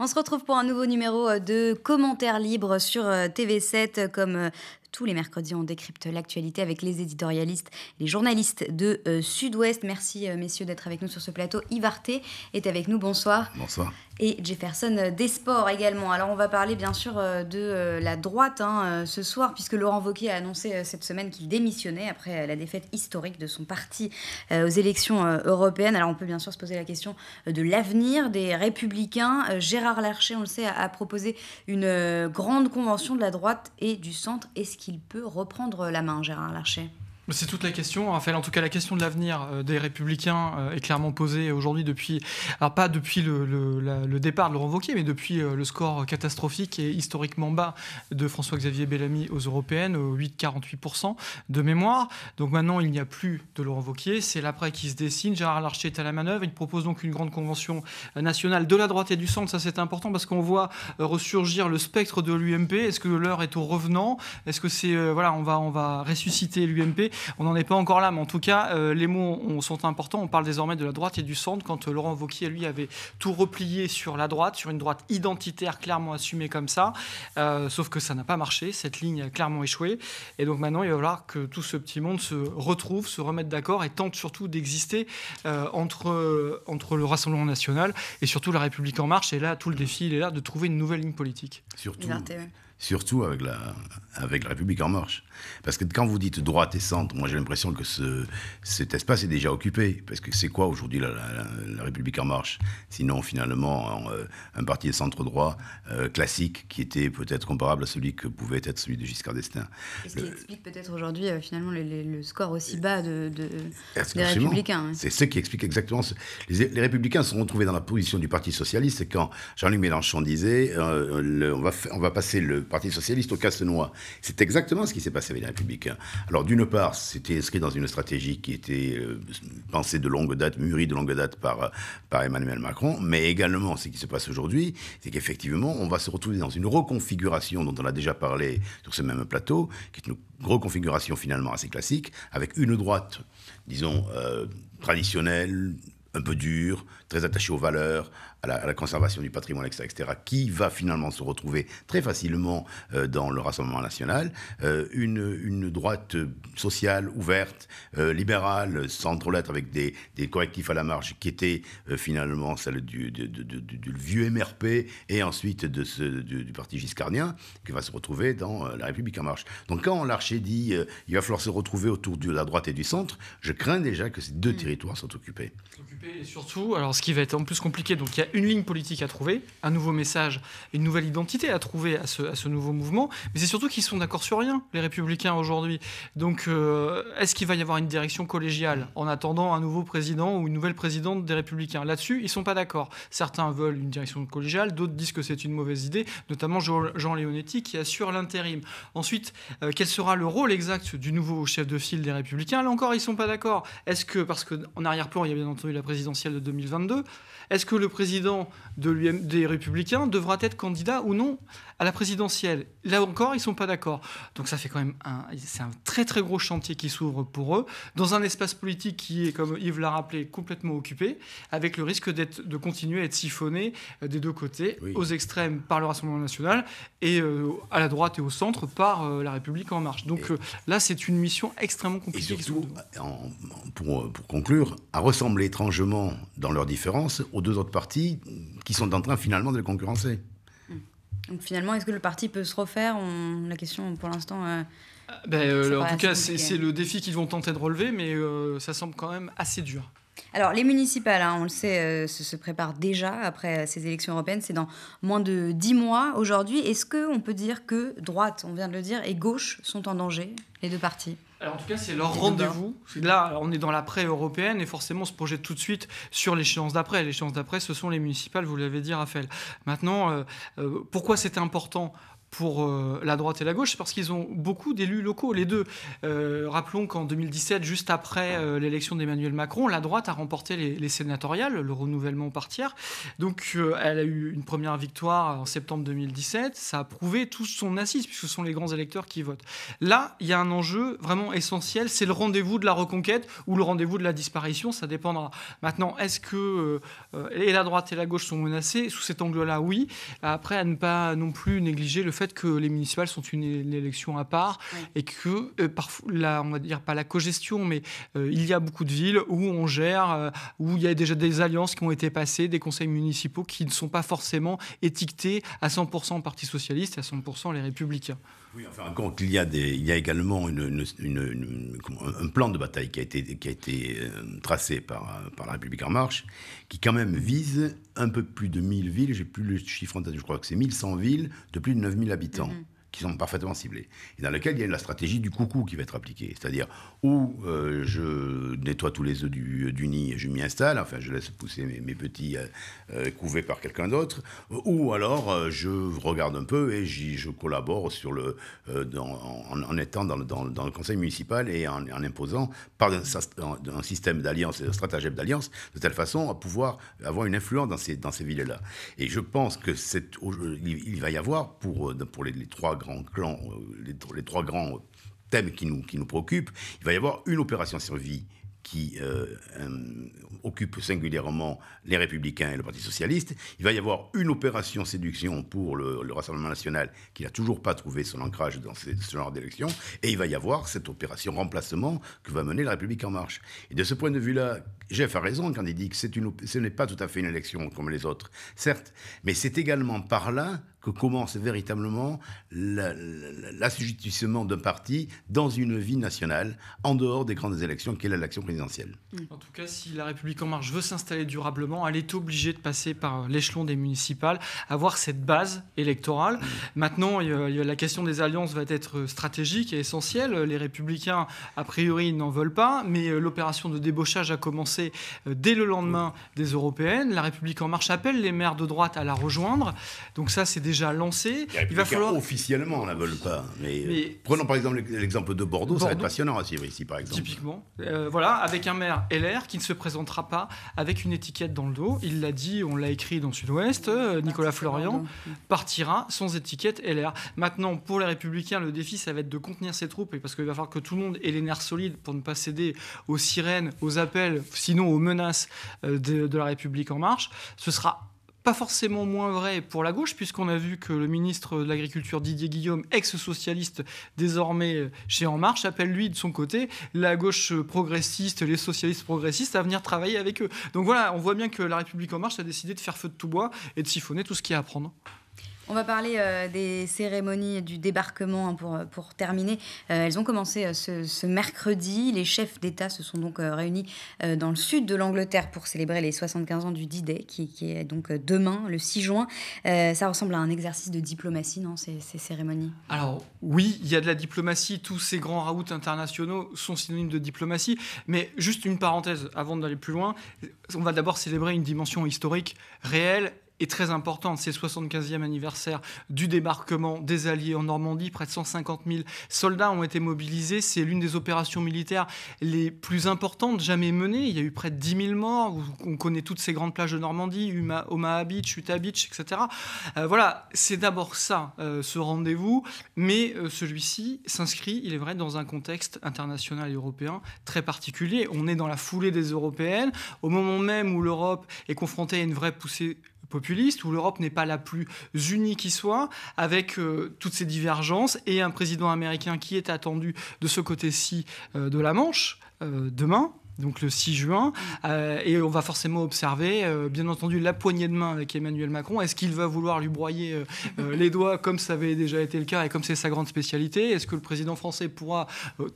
On se retrouve pour un nouveau numéro euh, de commentaires libres sur euh, TV7 euh, comme tous les mercredis, on décrypte l'actualité avec les éditorialistes, les journalistes de Sud-Ouest. Merci, messieurs, d'être avec nous sur ce plateau. Yvarté est avec nous. Bonsoir. Bonsoir et Jefferson euh, des sports également. Alors on va parler bien sûr euh, de euh, la droite hein, ce soir, puisque Laurent Wauquiez a annoncé cette semaine qu'il démissionnait après la défaite historique de son parti aux élections européennes. Alors on peut bien sûr se poser la question de l'avenir des républicains. Gérard Larcher, on le sait, a, proposé une grande convention de la droite et du centre. Est-ce qu'il peut reprendre la main, Gérard Larcher c'est toute la question, Raphaël. En tout cas, la question de l'avenir euh, des Républicains euh, est clairement posée aujourd'hui depuis, pas depuis le, départ de Laurent Wauquiez, mais depuis euh, le score catastrophique et historiquement bas de François-Xavier Bellamy aux européennes, aux 8,48% de mémoire. Donc maintenant, il n'y a plus de Laurent Wauquiez, c'est l'après qui se dessine. Gérard Larcher est à la manœuvre. Il propose donc une grande convention nationale de la droite et du centre. Ça, c'est important parce qu'on voit ressurgir le spectre de l'UMP. Est-ce que l'heure est au revenant Est-ce que c'est, voilà, on va, on va ressusciter l'UMP on n'en est pas encore là, mais en tout cas, euh, les mots sont importants. On parle désormais de la droite et du centre. Quand euh, Laurent Vauquier, lui, avait tout replié sur la droite, sur une droite identitaire clairement assumée comme ça, euh, sauf que ça n'a pas marché. Cette ligne a clairement échoué. Et donc maintenant, il va falloir que tout ce petit monde se retrouve, se remette d'accord et tente surtout d'exister entre, entre le Rassemblement national et surtout la République en marche. Et là, tout le défi, il est là de trouver une nouvelle ligne politique. Surtout surtout avec la, avec la République en marche. Parce que quand vous dites droite et centre, moi j'ai l'impression que ce, cet espace est déjà occupé. Parce que c'est quoi aujourd'hui la, République en marche Sinon finalement euh, un, parti de centre-droit euh, classique qui était peut-être comparable à celui que pouvait être celui de Giscard d'Estaing. Ce qui explique peut-être aujourd'hui euh, finalement le, score aussi bas de, des Républicains. Hein. C'est ce qui explique exactement les, Républicains se sont retrouvés dans la position du Parti Socialiste quand Jean-Luc Mélenchon disait on, va, on va passer le Parti socialiste au casse Cassenois. C'est exactement ce qui s'est passé avec les Républicains. Hein. Alors, d'une part, c'était inscrit dans une stratégie qui était euh, pensée de longue date, mûrie de longue date par, par Emmanuel Macron, mais également, ce qui se passe aujourd'hui, c'est qu'effectivement, on va se retrouver dans une reconfiguration dont on a déjà parlé sur ce même plateau, qui est une reconfiguration finalement assez classique, avec une droite, disons, euh, traditionnelle, un peu dure, très attachée aux valeurs, à la, conservation du patrimoine, etc., qui va finalement se retrouver très facilement euh, dans le Rassemblement national, euh, une, une, droite sociale ouverte, euh, libérale, sans trop l'être, avec des, des, correctifs à la marge, qui était finalement celle du, du, vieux MRP et ensuite de ce, du, parti giscardien, qui va se retrouver dans la République en marche. Donc quand l'archer dit il va falloir se retrouver autour de la droite et du centre, je crains déjà que ces deux mmh. territoires soient occupés. Occupés et surtout, alors ce qui va être en plus compliqué, donc il y a une ligne politique à trouver, un nouveau message, une nouvelle identité à trouver à ce, nouveau mouvement, mais c'est surtout qu'ils sont d'accord sur rien, les républicains aujourd'hui. Donc euh, est-ce qu'il va y avoir une direction collégiale en attendant un nouveau président ou une nouvelle présidente des républicains Là-dessus, ils ne sont pas d'accord. Certains veulent une direction collégiale, d'autres disent que c'est une mauvaise idée, notamment Jean Léonetti qui assure l'intérim. Ensuite, euh, quel sera le rôle exact du nouveau chef de file des républicains Là encore, ils ne sont pas d'accord. Est-ce que, parce qu'en arrière-plan, il y a bien entendu la présidentielle de 2022, est-ce que le président président des Républicains devra être candidat ou non à la présidentielle. Là encore, ils ne sont pas d'accord. Donc ça fait quand même un, c'est un très très gros chantier qui s'ouvre pour eux, dans un espace politique qui est, comme Yves l'a rappelé, complètement occupé, avec le risque d'être, de continuer à être siphonné euh, des deux côtés, aux extrêmes par le Rassemblement national et euh, à la droite et au centre par euh, la République en marche. Donc là, c'est une mission extrêmement compliquée. Et surtout, pour, pour conclure, à ressembler étrangement dans leurs différences aux deux autres partis qui sont en train finalement de les concurrencer. Mm. Donc finalement, est-ce que le parti peut se refaire La question, pour l'instant. Euh, ah, ben, euh, en tout cas, c'est le défi qu'ils vont tenter de relever, mais euh, ça semble quand même assez dur. Alors, les municipales, hein, on le sait, se, se, préparent déjà après ces élections européennes. C'est dans moins de 10 mois aujourd'hui. Est-ce qu'on peut dire que droite, on vient de le dire, et gauche sont en danger, les deux partis en tout cas, c'est leur rendez-vous. Là, on est dans l'après européenne et forcément, on se projette tout de suite sur l'échéance d'après. L'échéance d'après, ce sont les municipales, vous l'avez dit, Raphaël. Maintenant, euh, euh, pourquoi c'est important pour euh, la droite et la gauche, c'est parce qu'ils ont beaucoup d'élus locaux, les deux. Euh, rappelons qu'en 2017, juste après euh, l'élection d'Emmanuel Macron, la droite a remporté les, sénatoriales, le renouvellement partiaire. Donc elle a eu une première victoire en septembre 2017. Ça a prouvé tout son assise, puisque ce sont les grands électeurs qui votent. Là, il y a un enjeu vraiment essentiel, c'est le rendez-vous de la reconquête ou le rendez-vous de la disparition, ça dépendra. Maintenant, est-ce que et la droite et la gauche sont menacées Sous cet angle-là, oui. Après, à ne pas non plus négliger le fait que les municipales sont une, élection à part et que euh, parfois, là, on va dire pas la cogestion, mais euh, il y a beaucoup de villes où on gère, euh, où il y a déjà des alliances qui ont été passées, des conseils municipaux qui ne sont pas forcément étiquetés à 100% Parti socialiste et à 100% les Républicains. Oui, enfin, il y a, des, il y a également une, une, un plan de bataille qui a été, qui a été tracé par, par la République en marche, qui quand même vise un peu plus de 1000 villes, j'ai plus le chiffre en tête, je crois que c'est 1100 villes de plus de 9000 habitants. Mm-hmm qui sont parfaitement ciblés, et dans lequel il y a la stratégie du coucou qui va être appliquée. C'est-à-dire, où euh, je nettoie tous les œufs du, nid et je m'y installe, enfin je laisse pousser mes, petits euh, euh, couvés par quelqu'un d'autre, ou alors je regarde un peu et je collabore sur le, dans, en, étant dans le, conseil municipal et en, imposant par un, système d'alliance, un stratagème d'alliance, de telle façon à pouvoir avoir une influence dans ces, dans ces villes-là. Et je pense que il va y avoir, pour, pour les, les trois grands clans, euh, les, trois grands euh, thèmes qui nous, qui nous préoccupent, il va y avoir une opération survie qui euh, occupe singulièrement les Républicains et le Parti Socialiste. Il va y avoir une opération séduction pour le, Rassemblement national qui n'a toujours pas trouvé son ancrage dans ce, genre d'élection. Et il va y avoir cette opération remplacement que va mener la République en marche. Et de ce point de vue-là, Jeff a raison quand il dit que une, ce n'est pas tout à fait une élection comme les autres, certes, mais c'est également par là commence véritablement l'assujettissement d'un parti dans une vie nationale, en dehors des grandes élections, qu'est l'élection présidentielle. En tout cas, si La République En Marche veut s'installer durablement, elle est obligée de passer par euh, l'échelon des municipales, avoir cette base électorale. Mm. Maintenant, la question des alliances va être euh, stratégique et essentielle. Les Républicains, a priori, n'en veulent pas, mais euh, l'opération de débauchage a commencé dès le lendemain mm. des européennes. La République En Marche appelle les maires de droite à la rejoindre. Donc ça, c'est déjà déjà Il, va falloir officiellement la veulent hein, pas. Mais, prenons par exemple l'exemple de Bordeaux, ça va être passionnant à suivre ici par exemple. Typiquement, euh, voilà, avec un maire LR qui ne se présentera pas avec une étiquette dans le dos. Il l'a dit, on l'a écrit dans Sud-Ouest. Euh, Nicolas Florian partira sans étiquette LR. Maintenant, pour les Républicains, le défi ça va être de contenir ses troupes et parce qu'il va falloir que tout le monde ait les nerfs solides pour ne pas céder aux sirènes, aux appels, sinon aux menaces euh, de, de la République en marche. Ce sera pas forcément moins vrai pour la gauche, puisqu'on a vu que le ministre de l'Agriculture Didier Guillaume, ex-socialiste désormais euh, chez En Marche, appelle lui de son côté la gauche progressiste, les socialistes progressistes à venir travailler avec eux. Donc voilà, on voit bien que La République En Marche a décidé de faire feu de tout bois et de siphonner tout ce qu'il y a à prendre. On va parler euh, des cérémonies du débarquement hein, pour, euh, pour terminer. Euh, elles ont commencé ce, mercredi. Les chefs d'État se sont donc réunis dans le sud de l'Angleterre pour célébrer les 75 ans du D-Day, qui, est donc demain, le 6 juin. ça ressemble à un exercice de diplomatie, non, ces, ces cérémonies Alors oui, il y a de la diplomatie. Tous ces grands routes internationaux sont synonymes de diplomatie. Mais juste une parenthèse avant d'aller plus loin, on va d'abord célébrer une dimension historique réelle est très importante. C'est le 75e anniversaire du débarquement des Alliés en Normandie. Près de 150 000 soldats ont été mobilisés. C'est l'une des opérations militaires les plus importantes jamais menées. Il y a eu près de 10 000 morts. On connaît toutes ces grandes plages de Normandie, Omaha Beach, Utah Beach, etc. Euh, voilà, c'est d'abord ça, euh, ce rendez-vous. Mais euh, celui-ci s'inscrit, il est vrai, dans un contexte international et européen très particulier. On est dans la foulée des européennes. Au moment même où l'Europe est confrontée à une vraie poussée populiste, où l'Europe n'est pas la plus unie qui soit, avec euh, toutes ces divergences, et un président américain qui est attendu de ce côté-ci euh, de la Manche euh, demain, donc le 6 juin. Euh, et on va forcément observer, euh, bien entendu, la poignée de main avec Emmanuel Macron. Est-ce qu'il va vouloir lui broyer euh, les doigts comme ça avait déjà été le cas et comme c'est sa grande spécialité Est-ce que le président français pourra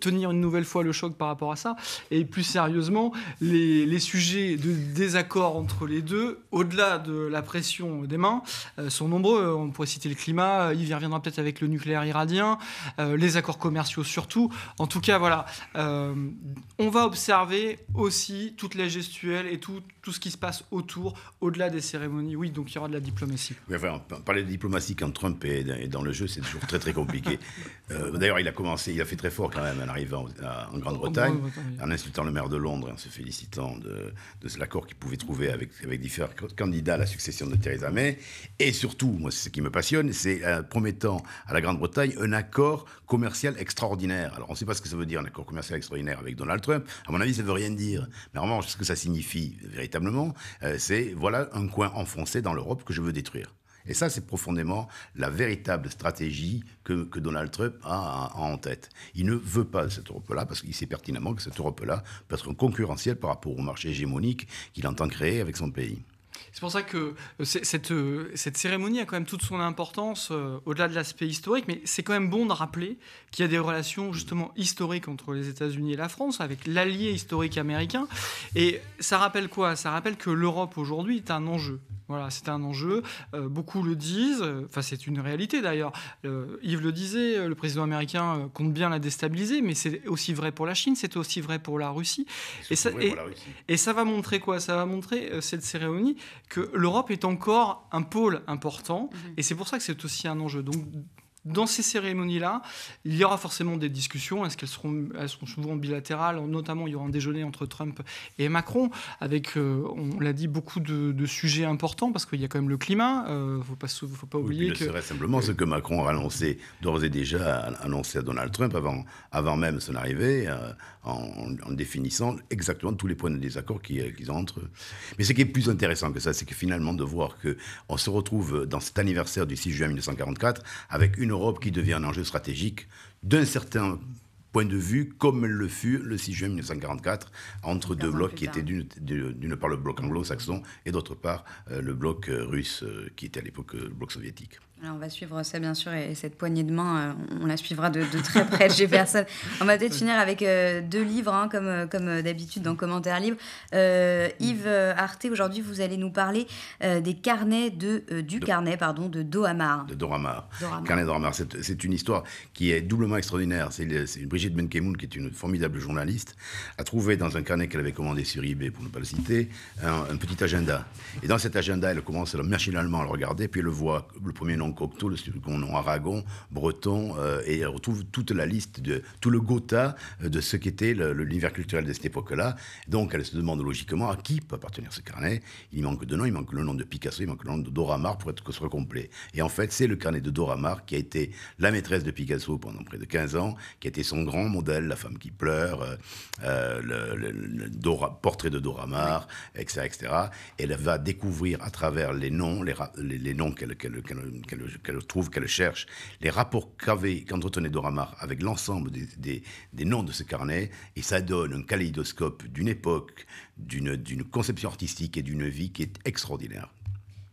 tenir une nouvelle fois le choc par rapport à ça Et plus sérieusement, les, sujets de désaccord entre les deux, au-delà de la pression des mains, sont nombreux. On pourrait citer le climat, il y reviendra peut-être avec le nucléaire iranien, les accords commerciaux surtout. En tout cas, voilà, on va observer aussi toute la gestuelle et tout, tout ce qui se passe autour, au-delà des cérémonies. Oui, donc il y aura de la diplomatie. Oui, enfin, parler de diplomatie quand Trump est dans le jeu, c'est toujours très très compliqué. Euh, d'ailleurs, il a commencé, il a fait très fort quand même en arrivant en Grande-Bretagne, en, insultant le maire de Londres et en se félicitant de, de l'accord qu'il pouvait trouver avec, avec différents candidats à la succession de Theresa May. Et surtout, moi, ce qui me passionne, c'est euh, promettant à la Grande-Bretagne un accord commercial extraordinaire. Alors, on ne sait pas ce que ça veut dire un accord commercial extraordinaire avec Donald Trump. À mon avis, ça veut dire. Mais vraiment, ce que ça signifie véritablement, euh, c'est voilà un coin enfoncé dans l'Europe que je veux détruire. Et ça, c'est profondément la véritable stratégie que, Donald Trump a, en tête. Il ne veut pas cette Europe-là, parce qu'il sait pertinemment que cette Europe-là peut être concurrentielle par rapport au marché hégémonique qu'il entend créer avec son pays. C'est pour ça que euh, euh, cette, cérémonie a quand même toute son importance euh, au-delà de l'aspect historique, mais c'est quand même bon de rappeler qu'il y a des relations justement historiques entre les États-Unis et la France, avec l'allié historique américain. Et ça rappelle quoi Ça rappelle que l'Europe aujourd'hui est un enjeu voilà, c'est un enjeu. Euh, beaucoup le disent, euh, enfin c'est une réalité d'ailleurs. Euh, Yves le disait, le président américain compte bien la déstabiliser, mais c'est aussi vrai pour la Chine, c'est aussi vrai pour la Russie. Et ça, va montrer quoi Ça va montrer cette cérémonie que l'Europe est encore un pôle important, mhm. et c'est pour ça que c'est aussi un enjeu. Donc dans ces cérémonies-là, il y aura forcément des discussions. Est-ce qu'elles seront, elles seront souvent bilatérales Notamment, il y aura un déjeuner entre Trump et Macron, avec, euh, on l'a dit, beaucoup de, sujets importants, parce qu'il y a quand même le climat. Il euh, ne faut pas, oublier que... serait simplement ce que Macron a annoncé, d'ores et déjà annoncé à Donald Trump avant, avant même son arrivée, euh, en, définissant exactement tous les points de désaccord qu'ils ont entre eux. Mais ce qui est plus intéressant que ça, c'est que finalement, de voir qu'on se retrouve dans cet anniversaire du 6 juin 1944 avec une Europe qui devient un enjeu stratégique d'un certain point de vue, comme le fut le 6 juin 1944, entre deux blocs qui étaient d'une part le bloc anglo-saxon et d'autre part euh, le bloc euh, russe euh, qui était à l'époque le bloc soviétique. Alors on va suivre ça bien sûr et cette poignée de main, euh, on la suivra de, très près J'ai personne. On va peut-être finir avec euh, deux livres, hein, comme, euh, comme d'habitude dans Commentaires Libre. Yves Arte, aujourd'hui vous allez nous parler des carnets de, du carnet pardon, de Dohamar. De Dohamar. Carnet Dohamar, c'est une histoire qui est doublement extraordinaire. C'est Brigitte Benkemoun, qui est une formidable journaliste, a trouvé dans un carnet qu'elle avait commandé sur eBay, pour ne pas le citer, un, petit agenda. Et dans cet agenda, elle commence machinalement à le regarder, puis elle voit le premier nom cocteau, le nom aragon, breton, euh, et on retrouve toute la liste, de, tout le gotha euh, de ce qu'était l'univers culturel de cette époque-là. Donc elle se demande logiquement à qui peut appartenir ce carnet. Il manque de nom, il manque le nom de Picasso, il manque le nom de Dora Maar pour être que ce soit complet. Et en fait, c'est le carnet de Dora Maar qui a été la maîtresse de Picasso pendant près de 15 ans, qui a été son grand modèle, la femme qui pleure, euh, le, portrait de Dora Maar, etc., etc. elle va découvrir à travers les noms, les, les noms qu'elle qu'elle trouve, qu'elle cherche, les rapports qu'avait, qu'entretenait Doramar avec l'ensemble des, des, noms de ce carnet, et ça donne un kaléidoscope d'une époque, d'une conception artistique et d'une vie qui est extraordinaire.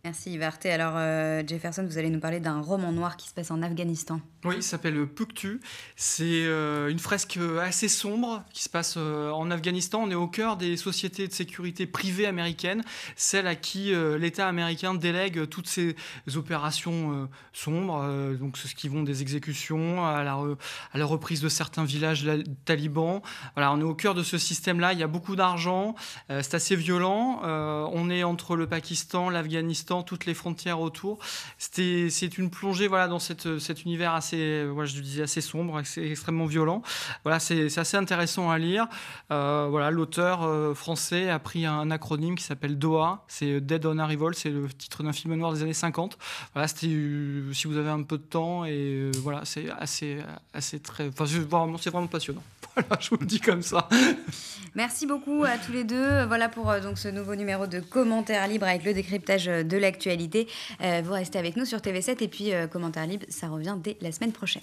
Merci Alors euh, Jefferson, vous allez nous parler d'un roman noir qui se passe en Afghanistan. Oui, il s'appelle Puktu. C'est euh, une fresque euh, assez sombre qui se passe en Afghanistan. On est au cœur des sociétés de sécurité privées américaines, celles à qui l'État américain délègue toutes ces opérations sombres, donc ce qui vont des exécutions à la, reprise de certains villages talibans. Voilà, on est au cœur de ce système-là. Il y a beaucoup d'argent, c'est assez violent. on est entre le Pakistan, l'Afghanistan toutes les frontières autour. C'est une plongée voilà, dans cette, cet univers assez, moi euh, je disais, assez sombre, assez, extrêmement violent. Voilà, c'est assez intéressant à lire. Euh, voilà, L'auteur euh, français a pris un, acronyme qui s'appelle DOA, c'est Dead on Arrival, c'est le titre d'un film noir des années 50. Voilà, c'était si vous avez un peu de temps, et voilà, c'est assez, assez très. Enfin, c'est vraiment, passionnant. Voilà, je vous le dis comme ça. Merci beaucoup à tous les deux. Voilà pour donc, ce nouveau numéro de commentaires libres avec le décryptage de l'actualité. Euh, vous restez avec nous sur TV7 et puis euh, commentaire libre, ça revient dès la semaine prochaine.